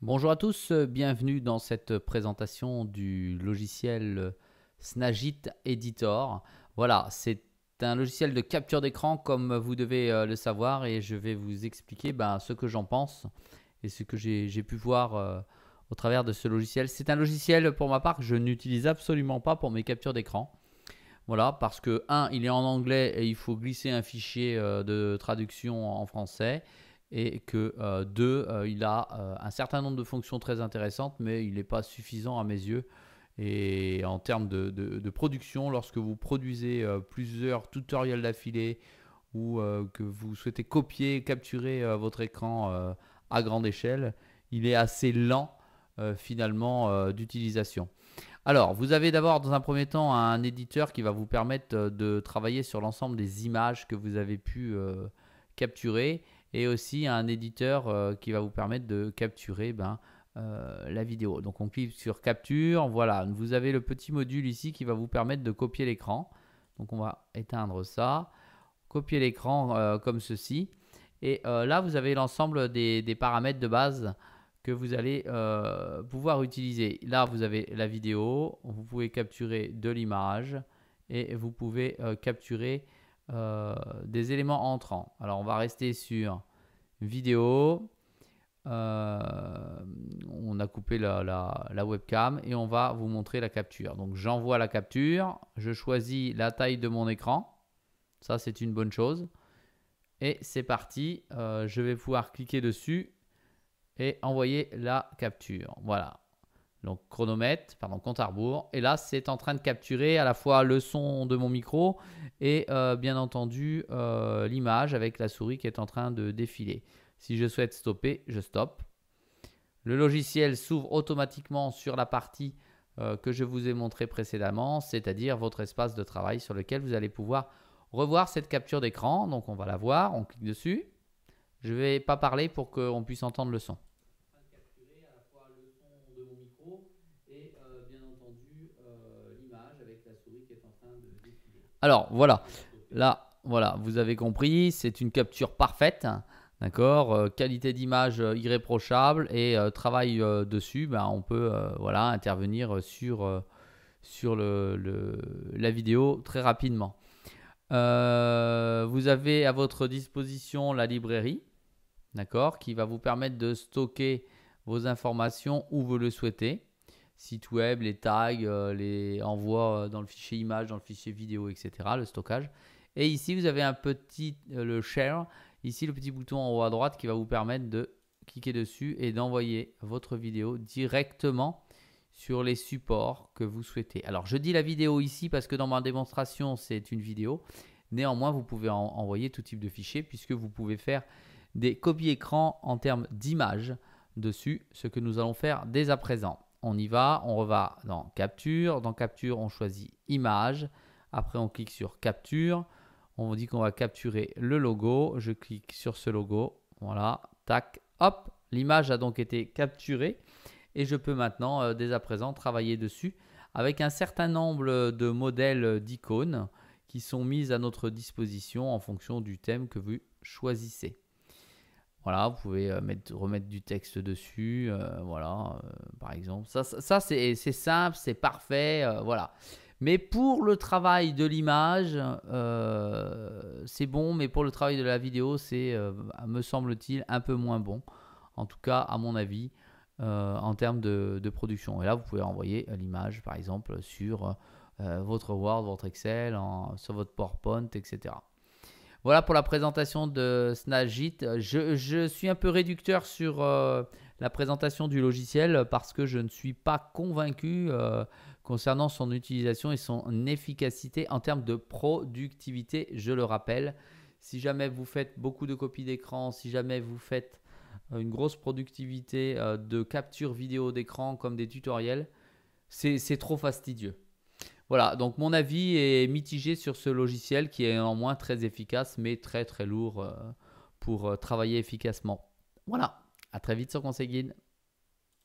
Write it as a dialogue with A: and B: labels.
A: Bonjour à tous, euh, bienvenue dans cette présentation du logiciel euh, Snagit Editor. Voilà, c'est un logiciel de capture d'écran comme vous devez euh, le savoir et je vais vous expliquer ben, ce que j'en pense et ce que j'ai pu voir au travers de ce logiciel. C'est un logiciel pour ma part que je n'utilise absolument pas pour mes captures d'écran. Voilà, parce que 1, il est en anglais et il faut glisser un fichier de traduction en français et que 2, euh, euh, il a euh, un certain nombre de fonctions très intéressantes, mais il n'est pas suffisant à mes yeux. Et en termes de production, lorsque vous produisez plusieurs tutoriels d'affilée ou que vous souhaitez copier, capturer votre écran à grande échelle, il est assez lent finalement d'utilisation. Alors, vous avez d'abord dans un premier temps un éditeur qui va vous permettre de travailler sur l'ensemble des images que vous avez pu capturer et aussi un éditeur euh, qui va vous permettre de capturer ben, euh, la vidéo. Donc on clique sur capture, voilà, vous avez le petit module ici qui va vous permettre de copier l'écran. Donc on va éteindre ça, copier l'écran euh, comme ceci. Et là, vous avez l'ensemble des, paramètres de base que vous allez pouvoir utiliser. Là, vous avez la vidéo, vous pouvez capturer de l'image et vous pouvez capturer euh, des éléments entrants. Alors on va rester sur vidéo. Euh, on a coupé la, webcam et on va vous montrer la capture. Donc j'envoie la capture, je choisis la taille de mon écran. Ça c'est une bonne chose. Et c'est parti, euh, je vais pouvoir cliquer dessus et envoyer la capture. Voilà, donc chronomètre, pardon, compte à rebours. Et là, c'est en train de capturer à la fois le son de mon micro et euh, bien entendu euh, l'image avec la souris qui est en train de défiler. Si je souhaite stopper, je stoppe. Le logiciel s'ouvre automatiquement sur la partie euh, que je vous ai montrée précédemment, c'est-à-dire votre espace de travail sur lequel vous allez pouvoir revoir cette capture d'écran. Donc on va la voir, on clique dessus. Je ne vais pas parler pour qu'on puisse entendre le son. Alors voilà, là, voilà, vous avez compris, c'est une capture parfaite. D'accord euh, Qualité d'image euh, irréprochable et euh, travail dessus, ben, on peut voilà, intervenir sur, sur la vidéo très rapidement. vous avez à votre disposition la librairie, d'accord Qui va vous permettre de stocker vos informations où vous le souhaitez site web, les tags, euh, les envois euh, dans le fichier image, dans le fichier vidéo, etc., le stockage. Et ici, vous avez un petit, euh, le share, ici le petit bouton en haut à droite qui va vous permettre de cliquer dessus et d'envoyer votre vidéo directement sur les supports que vous souhaitez. Alors, je dis la vidéo ici parce que dans ma démonstration, c'est une vidéo. Néanmoins, vous pouvez envoyer tout type de fichier puisque vous pouvez faire des copies écran en termes d'images dessus, ce que nous allons faire dès à présent on y va, on va dans capture, dans capture on choisit image, après on clique sur capture, on dit qu'on va capturer le logo, je clique sur ce logo, voilà, tac, hop, l'image a donc été capturée et je peux maintenant euh, dès à présent travailler dessus avec un certain nombre de modèles d'icônes qui sont mises à notre disposition en fonction du thème que vous choisissez. Voilà, vous pouvez euh, mettre, remettre du texte dessus, euh, voilà, euh, par exemple. Ça, ça, c'est simple, c'est parfait, voilà. Mais pour le travail de l'image, c'est bon, mais pour le travail de la vidéo, c'est, me semble-t-il, un peu moins bon. En tout cas, à mon avis, en termes de, production. Et là, vous pouvez envoyer l'image, par exemple, sur votre Word, votre Excel, sur votre PowerPoint, etc. Voilà pour la présentation de Snagit. Je, suis un peu réducteur sur euh, la présentation du logiciel parce que je ne suis pas convaincu euh, concernant son utilisation et son efficacité en termes de productivité, je le rappelle. Si jamais vous faites beaucoup de copies d'écran, si jamais vous faites euh, une grosse productivité de capture vidéo d'écran comme des tutoriels, c'est trop fastidieux. Voilà, donc mon avis est mitigé sur ce logiciel qui est néanmoins très efficace, mais très très lourd euh, pour euh, travailler efficacement. Voilà, à très vite sur Conseil Guide.